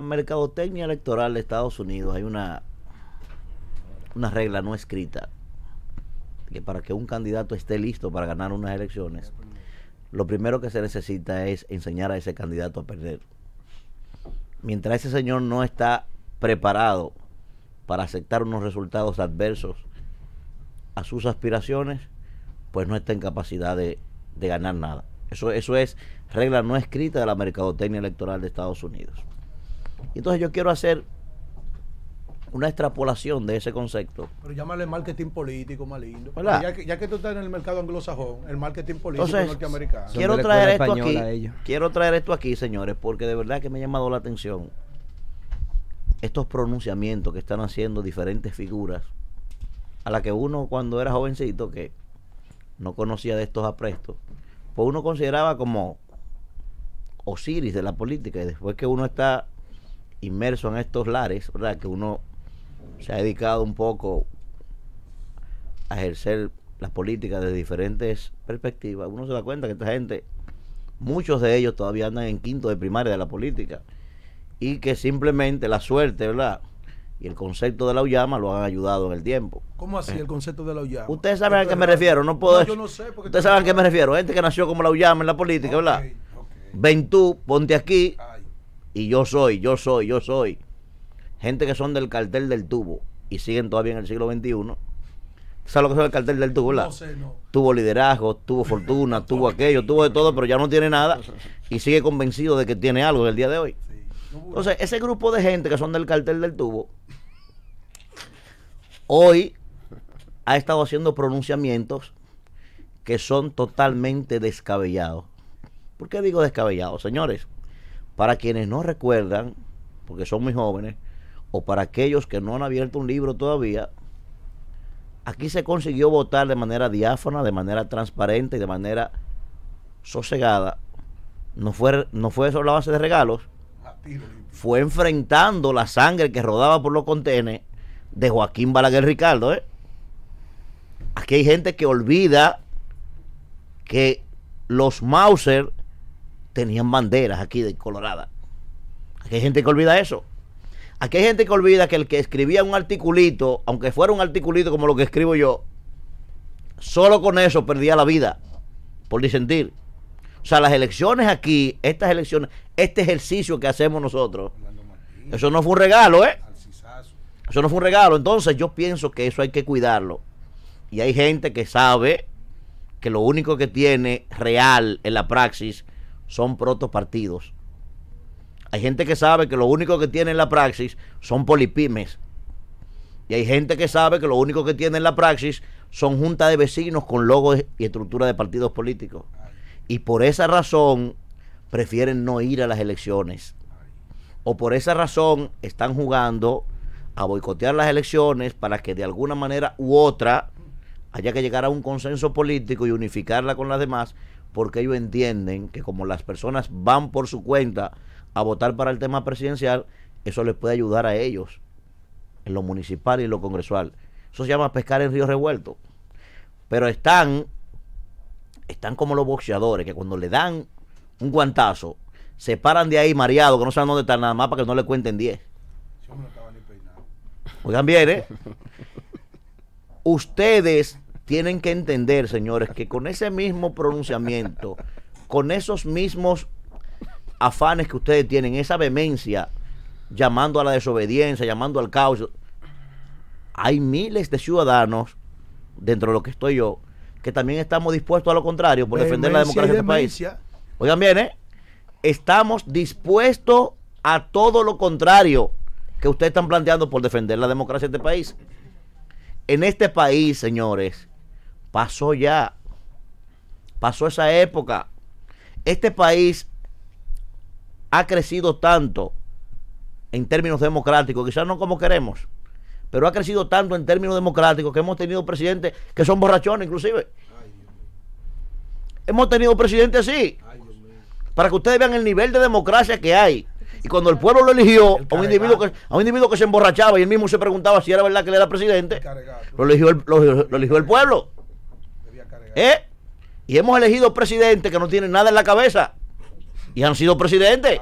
mercadotecnia electoral de Estados Unidos hay una, una regla no escrita que para que un candidato esté listo para ganar unas elecciones, lo primero que se necesita es enseñar a ese candidato a perder. Mientras ese señor no está preparado para aceptar unos resultados adversos a sus aspiraciones, pues no está en capacidad de, de ganar nada. Eso, eso es regla no escrita de la mercadotecnia electoral de Estados Unidos entonces yo quiero hacer una extrapolación de ese concepto. Pero llámale marketing político, más Ya que, ya tú estás en el mercado anglosajón, el marketing político norteamericano. Quiero traer esto aquí. Quiero traer esto aquí, señores, porque de verdad que me ha llamado la atención estos pronunciamientos que están haciendo diferentes figuras a la que uno cuando era jovencito que no conocía de estos aprestos, pues uno consideraba como Osiris de la política y después que uno está inmerso en estos lares, ¿verdad? Que uno se ha dedicado un poco a ejercer las políticas desde diferentes perspectivas, uno se da cuenta que esta gente, muchos de ellos todavía andan en quinto de primaria de la política y que simplemente la suerte, ¿verdad? Y el concepto de la Ullama lo han ayudado en el tiempo. ¿Cómo así el concepto de la Ullama? Ustedes saben a qué me refiero, no puedo. Ustedes saben a qué me refiero, gente que nació como la Ullama en la política, ¿verdad? Ven tú, ponte aquí, ah y yo soy, yo soy, yo soy. Gente que son del cartel del tubo y siguen todavía en el siglo XXI. ¿Sabes lo que es el cartel del tubo? Tuvo liderazgo, tuvo fortuna, tuvo aquello, tuvo de todo, pero ya no tiene nada y sigue convencido de que tiene algo en el día de hoy. Entonces, ese grupo de gente que son del cartel del tubo, hoy ha estado haciendo pronunciamientos que son totalmente descabellados. ¿Por qué digo descabellados, señores? Para quienes no recuerdan, porque son muy jóvenes, o para aquellos que no han abierto un libro todavía, aquí se consiguió votar de manera diáfana, de manera transparente y de manera sosegada. No fue, no fue sobre la base de regalos, fue enfrentando la sangre que rodaba por los contenes de Joaquín Balaguer Ricardo. ¿eh? Aquí hay gente que olvida que los Mauser tenían banderas aquí de colorada... Aquí hay gente que olvida eso. Aquí hay gente que olvida que el que escribía un articulito, aunque fuera un articulito como lo que escribo yo, solo con eso perdía la vida por disentir. O sea, las elecciones aquí, estas elecciones, este ejercicio que hacemos nosotros, eso no fue un regalo, ¿eh? Eso no fue un regalo. Entonces yo pienso que eso hay que cuidarlo. Y hay gente que sabe que lo único que tiene real en la praxis son protopartidos. Hay gente que sabe que lo único que tiene en la praxis son polipimes. Y hay gente que sabe que lo único que tiene en la praxis son juntas de vecinos con logos y estructura de partidos políticos. Y por esa razón prefieren no ir a las elecciones. O por esa razón están jugando a boicotear las elecciones para que de alguna manera u otra haya que llegar a un consenso político y unificarla con las demás porque ellos entienden que como las personas van por su cuenta a votar para el tema presidencial, eso les puede ayudar a ellos en lo municipal y en lo congresual. Eso se llama pescar en río revuelto. Pero están, están como los boxeadores, que cuando le dan un guantazo, se paran de ahí mareados, que no saben dónde están nada más para que no le cuenten 10. Oigan bien, ¿eh? Ustedes tienen que entender, señores, que con ese mismo pronunciamiento, con esos mismos afanes que ustedes tienen, esa vehemencia, llamando a la desobediencia, llamando al caos, hay miles de ciudadanos, dentro de lo que estoy yo, que también estamos dispuestos a lo contrario por defender la democracia de este país. Oigan bien, ¿eh? Estamos dispuestos a todo lo contrario que ustedes están planteando por defender la democracia de este país. En este país, señores, Pasó ya. Pasó esa época. Este país ha crecido tanto en términos democráticos, quizás no como queremos, pero ha crecido tanto en términos democráticos que hemos tenido presidentes que son borrachones inclusive. hemos tenido presidentes así. para que ustedes vean el nivel de democracia que hay. Y cuando el pueblo lo eligió a, un individuo que, a un individuo que se emborrachaba y él mismo se preguntaba si era verdad que él era presidente, lo lo eligió el pueblo. Eh, y hemos elegido presidentes que no tienen nada en la cabeza. Y han sido presidentes.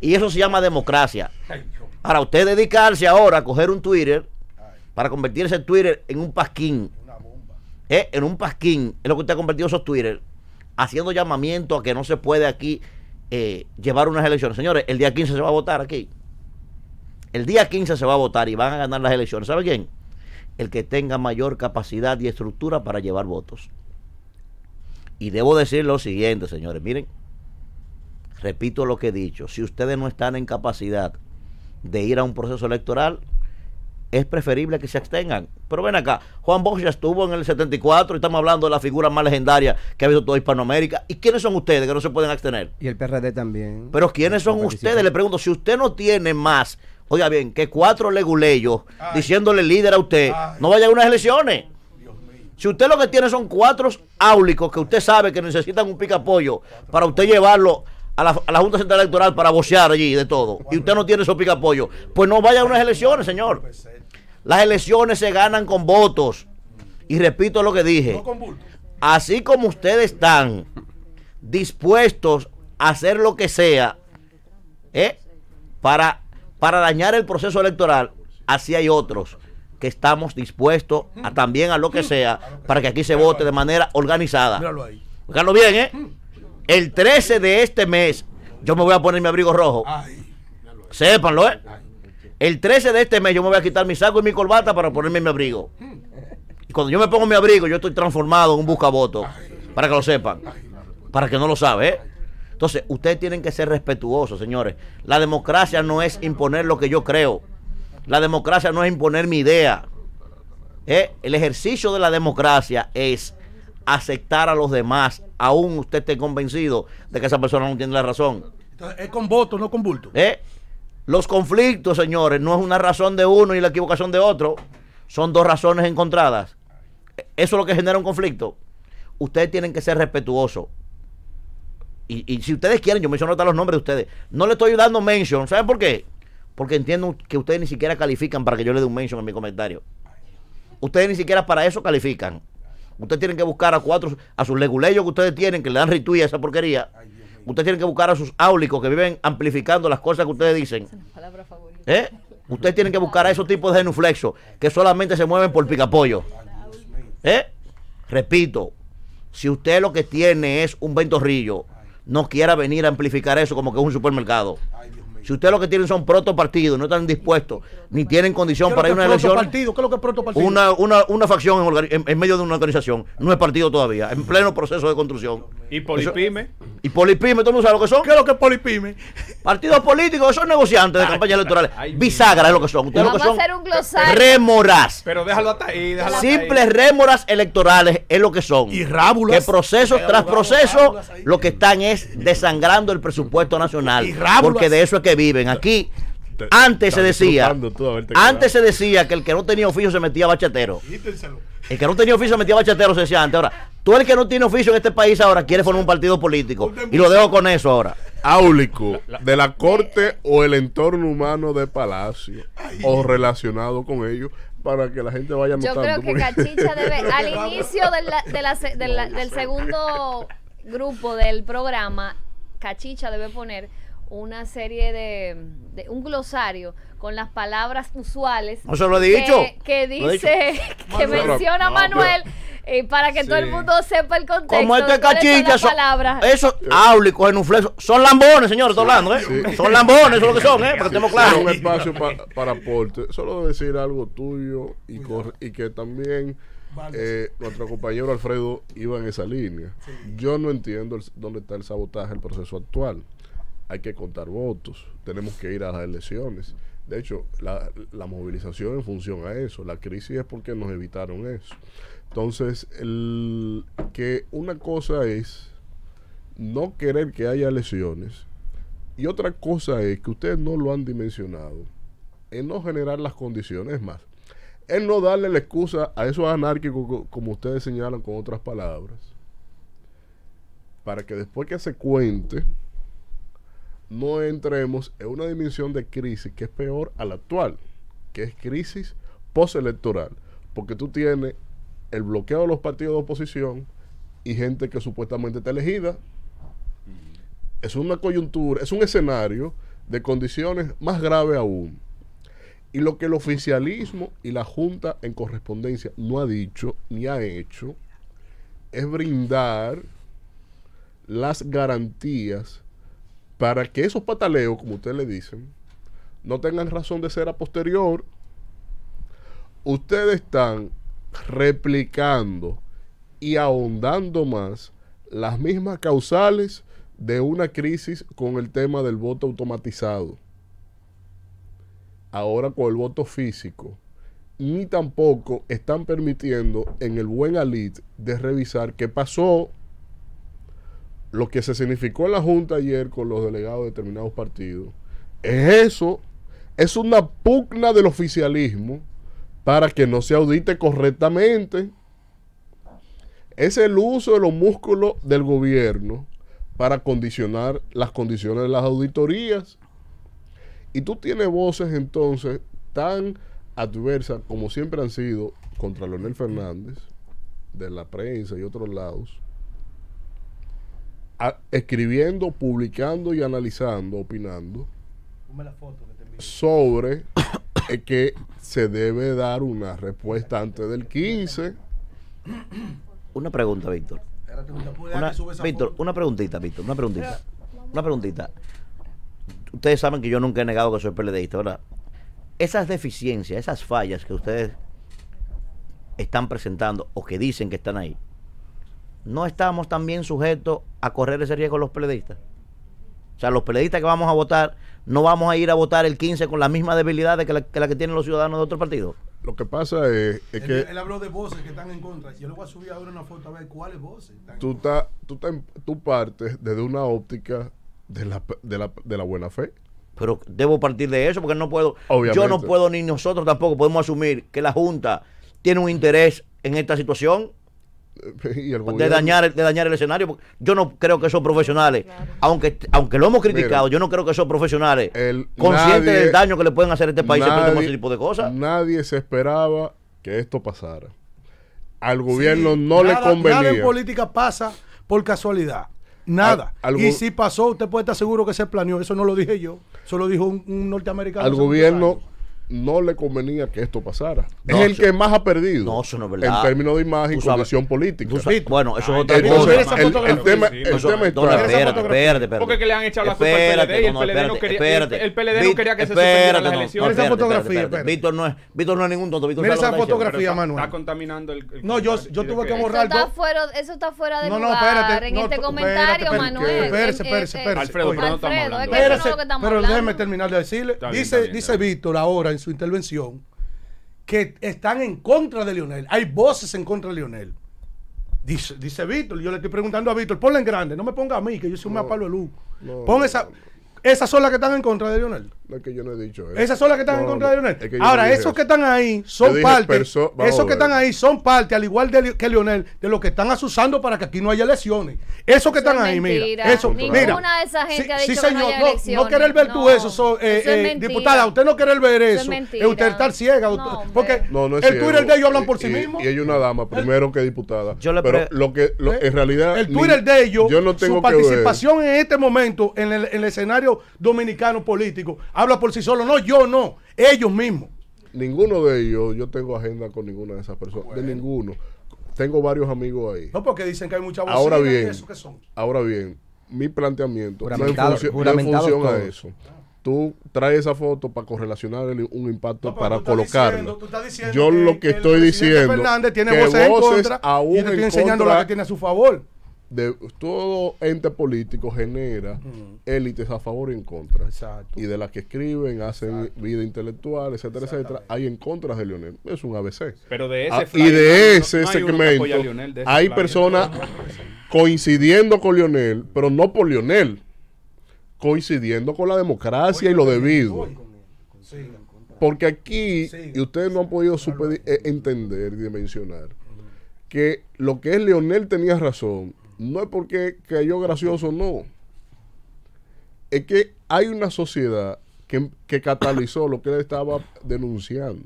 Y eso se llama democracia. Para usted dedicarse ahora a coger un Twitter, para convertirse el Twitter en un pasquín. Eh, en un pasquín, es lo que usted ha convertido esos Twitter, haciendo llamamiento a que no se puede aquí eh, llevar unas elecciones. Señores, el día 15 se va a votar aquí. El día 15 se va a votar y van a ganar las elecciones. ¿Sabe quién? El que tenga mayor capacidad y estructura para llevar votos. Y debo decir lo siguiente, señores. Miren, repito lo que he dicho. Si ustedes no están en capacidad de ir a un proceso electoral, es preferible que se abstengan. Pero ven acá, Juan Bosch ya estuvo en el 74 y estamos hablando de la figura más legendaria que ha visto toda Hispanoamérica. ¿Y quiénes son ustedes que no se pueden abstener? Y el PRD también. Pero ¿quiénes son ustedes? Le pregunto, si usted no tiene más, oiga bien, que cuatro leguleyos diciéndole líder a usted, no vaya a unas elecciones. Si usted lo que tiene son cuatro áulicos que usted sabe que necesitan un apoyo para usted llevarlo a la, Junta Central Electoral para bocear allí de todo, y usted no tiene esos apoyo pues no vaya a unas elecciones, señor. Las elecciones se ganan con votos. Y repito lo que dije. Así como ustedes están dispuestos a hacer lo que sea ¿eh? para, para dañar el proceso electoral, así hay otros que estamos dispuestos a, mm. también a lo que mm. sea para que aquí se vote de manera organizada. Míralo ahí. bien, ¿eh? Mm. El 13 de este mes, yo me voy a poner mi abrigo rojo. Sépanlo, ¿eh? El 13 de este mes yo me voy a quitar mi saco y mi corbata para ponerme mi abrigo. Y cuando yo me pongo mi abrigo, yo estoy transformado en un buscavoto. Para que lo sepan. Para que no lo sabe, ¿eh? Entonces, ustedes tienen que ser respetuosos, señores. La democracia no es imponer lo que yo creo. La democracia no es imponer mi idea. Eh, el ejercicio de la democracia es aceptar a los demás, aún usted esté convencido de que esa persona no tiene la razón. es con voto, no con bulto. Eh, los conflictos, señores, no es una razón de uno y la equivocación de otro. Son dos razones encontradas. Eso es lo que genera un conflicto. Ustedes tienen que ser respetuosos. Y, si ustedes quieren, yo menciono hasta los nombres de ustedes. No le estoy dando mention. ¿Saben por qué? porque entiendo que ustedes ni siquiera califican para que yo le dé un mention en mi comentario. Ustedes ni siquiera para eso califican. Ustedes tienen que buscar a cuatro, a sus leguleyos que ustedes tienen, que le dan rituya a esa porquería. Ustedes tienen que buscar a sus áulicos que viven amplificando las cosas que ustedes dicen. ¿Eh? Ustedes tienen que buscar a esos tipos de genuflexos que solamente se mueven por picapollo. ¿Eh? Repito, si usted lo que tiene es un ventorrillo, no quiera venir a amplificar eso como que es un supermercado. Si ustedes lo que tienen son proto partidos, no están dispuestos, ni tienen condición para ir a una elección. Partido? ¿Qué es lo que es Una, facción en, medio de una organización, no es partido todavía, en pleno proceso de construcción. ¿Y Polipime? ¿Y Polipime? ¿Todo el mundo lo que son? ¿Qué es lo que es Polipime? Partidos políticos, son negociantes de campañas electorales. Bisagra es lo que son. Ustedes lo que son. Rémoras. Pero déjalo hasta ahí. Simples rémoras electorales es lo que son. Y rábulas. Que proceso tras proceso lo que están es desangrando el presupuesto nacional. Porque de eso es que viven aquí. Antes se decía, antes se decía que el que no tenía oficio se metía bachatero. El que no tenía oficio se metía bachatero, se decía antes. Ahora, tú el que no tiene oficio en este país ahora quiere formar un partido político. Y lo dejo con eso ahora. Áulico, de la corte o el entorno humano de Palacio, o relacionado con ellos, para que la gente vaya notando. Yo creo que Cachicha debe, al inicio de del segundo grupo del programa, Cachicha debe poner una serie de, un glosario con las palabras usuales. No dicho. Que, dice, que menciona Manuel. Eh, para que todo el mundo sepa el contexto. Como este son, palabras? eso, son lambones, señores, ¿eh? Son lambones, eso es lo que son, ¿eh? Para que estemos un espacio para aporte. Solo decir algo tuyo y, que también eh, nuestro compañero Alfredo iba en esa línea. Yo no entiendo dónde está el sabotaje, el proceso actual hay que contar votos, tenemos que ir a las elecciones. De hecho, la, movilización en función a eso, la crisis es porque nos evitaron eso. Entonces, que una cosa es no querer que haya elecciones y otra cosa es que ustedes no lo han dimensionado en no generar las condiciones más. Es no darle la excusa a esos anárquicos, como ustedes señalan con otras palabras, para que después que se cuente, no entremos en una dimensión de crisis que es peor a la actual, que es crisis postelectoral, porque tú tienes el bloqueo de los partidos de oposición y gente que supuestamente está elegida. Es una coyuntura, es un escenario de condiciones más grave aún. Y lo que el oficialismo y la Junta en correspondencia no ha dicho ni ha hecho es brindar las garantías para que esos pataleos, como ustedes le dicen, no tengan razón de ser a posterior, ustedes están replicando y ahondando más las mismas causales de una crisis con el tema del voto automatizado. Ahora con el voto físico. Ni tampoco están permitiendo en el buen alit de revisar qué pasó lo que se significó en la Junta ayer con los delegados de determinados partidos, es eso, es una pugna del oficialismo para que no se audite correctamente. Es el uso de los músculos del gobierno para condicionar las condiciones de las auditorías. Y tú tienes voces entonces tan adversas como siempre han sido contra Leonel Fernández, de la prensa y otros lados, escribiendo, publicando y analizando, opinando sobre eh, que se debe dar una respuesta antes del 15. Una pregunta, Víctor. Una, Víctor, una preguntita, Víctor, una preguntita. Una preguntita. Ustedes saben que yo nunca he negado que soy PLDista, Esas deficiencias, esas fallas que ustedes están presentando o que dicen que están ahí, ¿no estamos también sujetos a correr ese riesgo los periodistas? O sea, los periodistas que vamos a votar, no vamos a ir a votar el 15 con la misma debilidad que la, que, tienen los ciudadanos de otro partido. Lo que pasa es, que... Él habló de voces que están en contra. Yo le voy a subir ahora una foto a ver cuáles voces. Están tú, en tú, partes desde una óptica de la, de la, de la buena fe. Pero debo partir de eso porque no puedo... Yo no puedo, ni nosotros tampoco podemos asumir que la Junta tiene un interés en esta situación. de, dañar, de dañar el escenario. Yo no creo que son profesionales, aunque, aunque lo hemos criticado, yo no creo que son profesionales, conscientes del daño que le pueden hacer a este país, nadie, se tipo de cosas. Nadie se esperaba que esto pasara. Al gobierno no le convenía. Nada en política pasa por casualidad. Nada. y si pasó, usted puede estar seguro que se planeó. Eso no lo dije yo. Eso lo dijo un norteamericano. Al gobierno no le convenía que esto pasara. No, es el que más ha perdido. No, eso no es verdad. En términos de imagen y condición política. bueno, eso es otra cosa. El, tema, el tema eso, No, espérate, espérate, espérate. Porque que le han echado la culpa al PLD y el PLD no, quería, el PLD no quería que se suspendieran las elecciones. elección. esa fotografía. Víctor no es Víctor no es ningún tonto. Mira esa fotografía, Está contaminando el. No, yo tuve que borrar. Eso está fuera de lugar en este comentario, Manuel. Espérese, espérese, espérese. Alfredo, pero no estamos hablando. Pero déjeme terminar de decirle. Dice Víctor ahora su intervención que están en contra de Lionel. Hay voces en contra de Lionel. Dice, dice Víctor, yo le estoy preguntando a Víctor, ponla en grande, no me ponga a mí, que yo soy un apalo palo de luz. Pon esa, esas son las que están en contra de Lionel. No, que yo no he dicho eso. Esas son las que están en contra de Lionel. Ahora, esos que están ahí son parte. Esos que están ahí son parte, al igual que Lionel, de lo que están asusando para que aquí no haya elecciones. Esos que están ahí, mira. Eso, Ninguna mira. de esas gente sí, ha dicho señor, que no, haya no, no querer ver tú eso. Eh, eh, diputada, usted no querer ver eso. Es eh, usted estar ciega. porque el Twitter de ellos hablan por sí mismos. Y hay una dama, primero que diputada. Pero lo que en realidad. El Twitter de ellos, su participación en este momento en el escenario dominicano político habla por sí solo. No, yo no, ellos mismos. Ninguno de ellos, yo tengo agenda con ninguna de esas personas, de ninguno. Tengo varios amigos ahí. No, porque dicen que hay mucha ahora bien, Ahora bien, mi planteamiento no en, función, a eso. Tú traes esa foto para correlacionar un impacto para colocarlo. Yo lo que, estoy diciendo Fernández tiene voces en contra enseñando la que tiene a su favor de, todo ente político genera élites a favor y en contra. Y de las que escriben, hacen vida intelectual, etcétera, etcétera, hay en contra de Leonel. Es un ABC. Pero de ese ah, y de ese segmento hay, personas coincidiendo con Leonel, pero no por Lionel coincidiendo con la democracia y lo debido. Porque aquí, y ustedes no han podido eh, entender y dimensionar, que lo que es Leonel tenía razón no es porque cayó gracioso, no. Es que hay una sociedad que, catalizó lo que él estaba denunciando.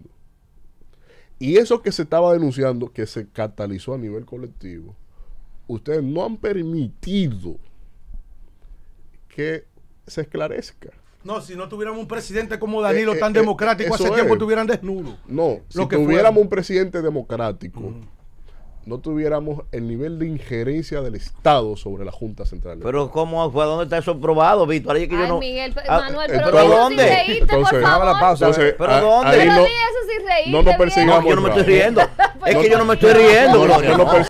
Y eso que se estaba denunciando, que se catalizó a nivel colectivo, ustedes no han permitido que se esclarezca. No, si no tuviéramos un presidente como Danilo eh, tan eh, democrático, hace tiempo estuvieran desnudos. No, si tuviéramos un presidente democrático no tuviéramos el nivel de injerencia del Estado sobre la Junta Central. Pero cómo fue, ¿dónde está eso probado, Víctor? Ahí es que Ay, yo no. Miguel, ah, Manuel, pero, ¿pero dónde? entonces, por favor. la pausa. Entonces, pero eh. ah, dónde? Pero no, eso no, no nos persigamos. No, yo no me estoy riendo. es que yo no me estoy riendo.